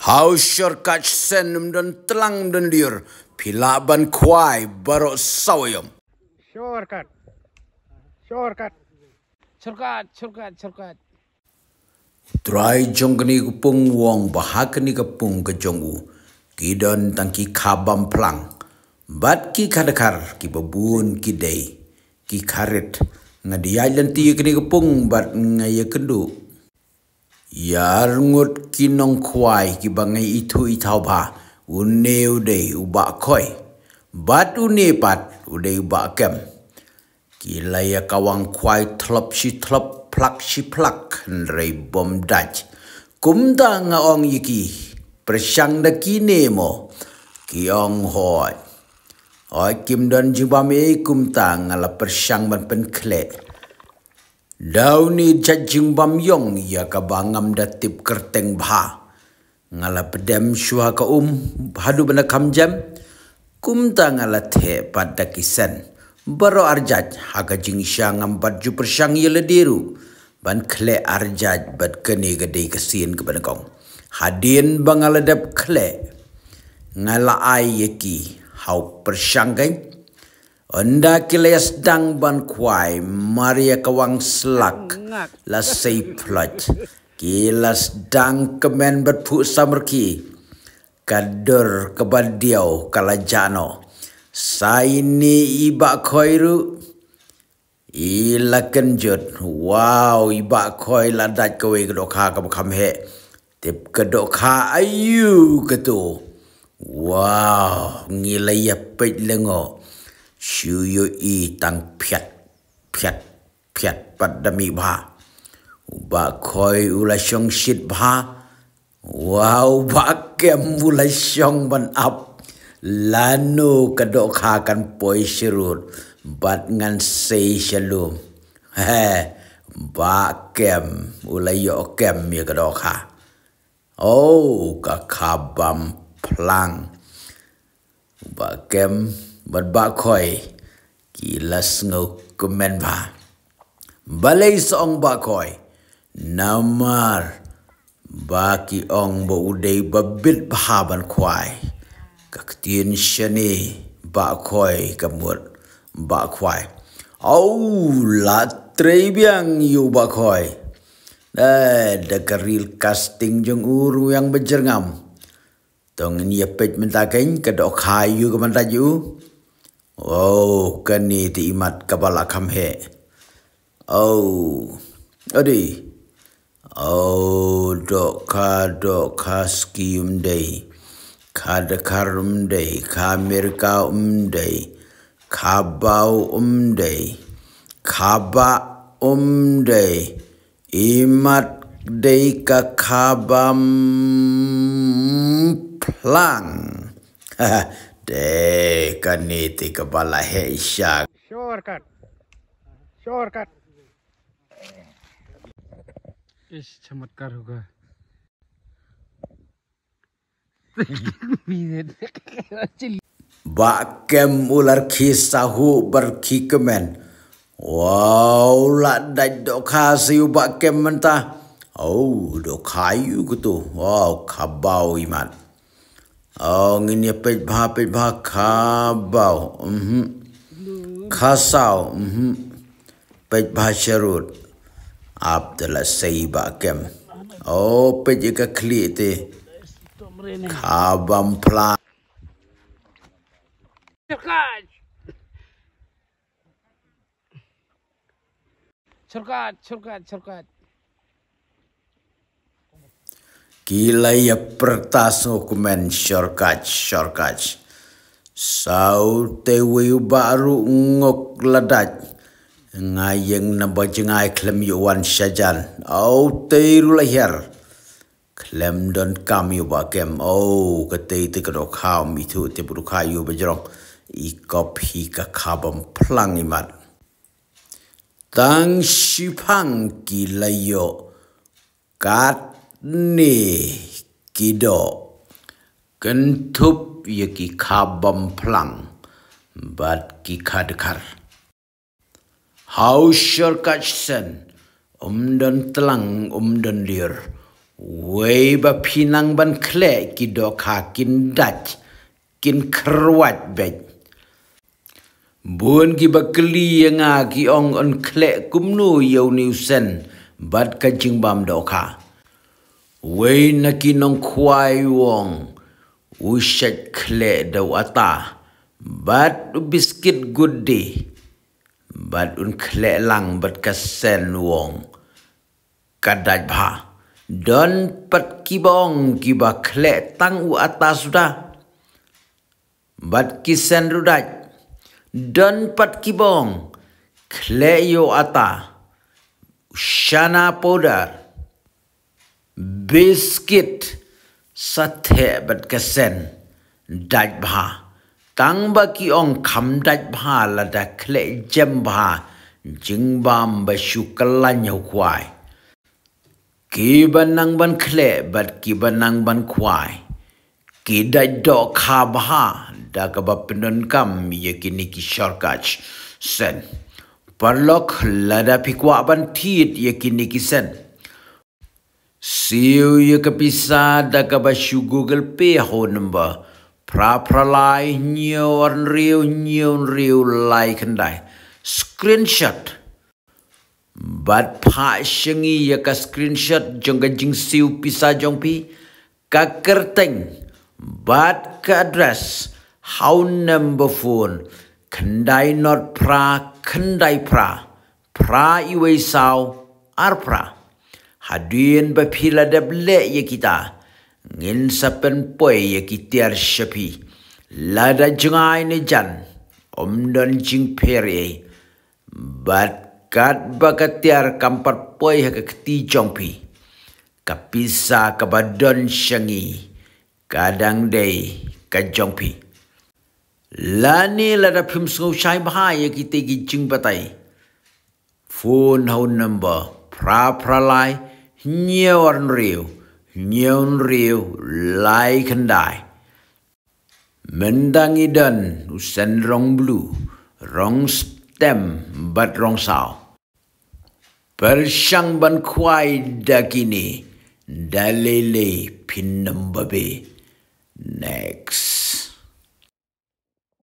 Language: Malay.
How shortcut senum dan telang dan liur. Pila ban kuai baru sawayom. Shortcut. Shortcut. Shortcut, shortcut, shortcut. Terai jong geni kepung wong bahak ni kepung ke jonggu. Kidon tangki kabam plang Bat ki kadekar ki bebun ki day. Ki karit. Ngadiyajan tiya geni kepung bat ngaya kenduk. ยาร์งดกินนองควายกีบังไงอิทุอิทาวบาอุเนเดยอุบะคอยบัดอุเนปัดอุเดอุบะเกมกีลายกวังควายทลับชิทลับพลักชิพลักเรย์บอมดัจกุมตางอองยิกิประชังดกินเนโมกิองหอยอ้อยกิมดันจิบามีกุมตางละประชังมันเป็นเคล Dau ni jajing bam yong ya ka bangam datip kerteng bha. Ngala pedem syuha ka um, hadu benda kam jam. Kum ta ngala te pada kisan. Baru arjaj haka jing syang ampat ju persyang yele diru. Ban kle arjaj bat kene gede kesin ke bena kong. Hadien bangaladap dap kle. Ngala ai yeki hau persyang gany. Anda kila sedang ban kuai Maria kawang selak la seiplat. Kila sedang kemen berpuk samerki. Kadur kebadiau kalajano. Saini iba koiru. Ila kenjut. Wow, iba koi ladat kawai kedokha he Tip kedokha ayu ketu. Wow, ngilai ya pek lengok. ชิวโยอีตังเพียดเพียดเพียดปัดดมิบาบะคอยอุลชงชิดบาว้าวบาเกมอุลชงบันอับลานูกระโดกขากันปอยชรุดบัดงันเซชลุมเฮบาเกม อุลยอเกมมีกระโดกขาโอ้กะขาบัมพลังบาเกม bat ba khoi ki las ngo kumen ba balai song ba khoi namar ba ki ong bo udei ba bit ba ban khoi ka tin shani ba khoi ka mut ba khoi au la trei biang yu ba khoi Eh, dek real casting jeng uru yang berjengam. Tong ni apa minta kain kedok kayu ke tu? โอ้กันนี่ติอิมัดกับบาลคำเหโอ้อดีโอ้ดอกคาดอกคาสกิยุมไดคาดคารุมไดคาเมริกาอุมไดคาบาวอุมไดคาบะอุมไดอิมัดไดกะคาบัมพลัง Deh, kan niti kepala he isyak. Shortcut. Shortcut. Ish, cemetkar juga. Bak kem ular kisahu berki kemen. Wow, lah dah dokasi ubak kem mentah. Oh, dokayu gitu. Wow, kabau iman. เอาเงินเป็ดผาเป็ดผาข้าบ่าวข้าสาวเป็ดผาเชรุดอาบเดุลสับากเกมโอ้เป็ดยังก็คลีตีข้าบัมพลาชุกัดชุกัดชุกัด Gila ya pertas hukuman shortcut shortcut. Sau tewe baru ngok ledat. Ngayeng nambah jengai klem yuwan syajan. Au teiru lahir. Klem don kam yu ba kem. Au ketei te kau mitu te kayu bajerong. Ikop hi ka kabam pelang imat. Tang shipang gila yo. Kat ni kido kentup ye ki kabam plang bat ki kadkar how sure kat sen um dan telang um dan lir wei ba pinang ban kle ki do ka kin dat kin kruat be Buan ki bakli yang ki ong on kle kumnu yau niusen bat kancing bam doka. Wei na ki nong kuai wong Wu shek klek da wata Bat u biskit good di Bat un kle lang bat kasen wong Kadaj bha Don pat ki bong ki ba klek tang u atas sudah Bat ki sen rudaj Don pat ki bong Klek yo ata Shana podar biskit sathe bat kasen dai bha tang ba ki ong kham dai bha la da khle jem bha jing bam ba shu kala nyau kwai ki ban nang ban khle bat ki ban nang ban kwai ki dai do kha bha da ka ba pnon kam ye ki ni ki shortcut sen parlok la da pi ban thit ye ki ni ki sen Siu ye kepisah da ka basyu Google Pay ho namba. Pra pra lai nyo an riu nyo riu lai kandai. Screenshot. Bad pa shengi ye ka screenshot jong jing siu pisa jong pi. Ka kerteng. Bad ka address. How number phone. Kandai not pra kandai pra. Pra iwe sao ar pra. Pra hadin bapila dable ya kita ngin sapen poi ya kita shapi lada jengai ne jan om don jing pere bat kat baka tiar kampar poi ha ke jongpi kapisa kabadon shangi kadang dei kajongpi. lani lada phim sung shai bha ye kitigi jing batai phone how number pra pra lai 0 nhiều ăn rượu, nhiều ăn rượu lại khăn đại. Mình đang y đơn, sân rong blu, rong stem, bật rong sao. Bởi sang bàn khoai đa kỳ đa lê lê, pin nâm bà bê. Next.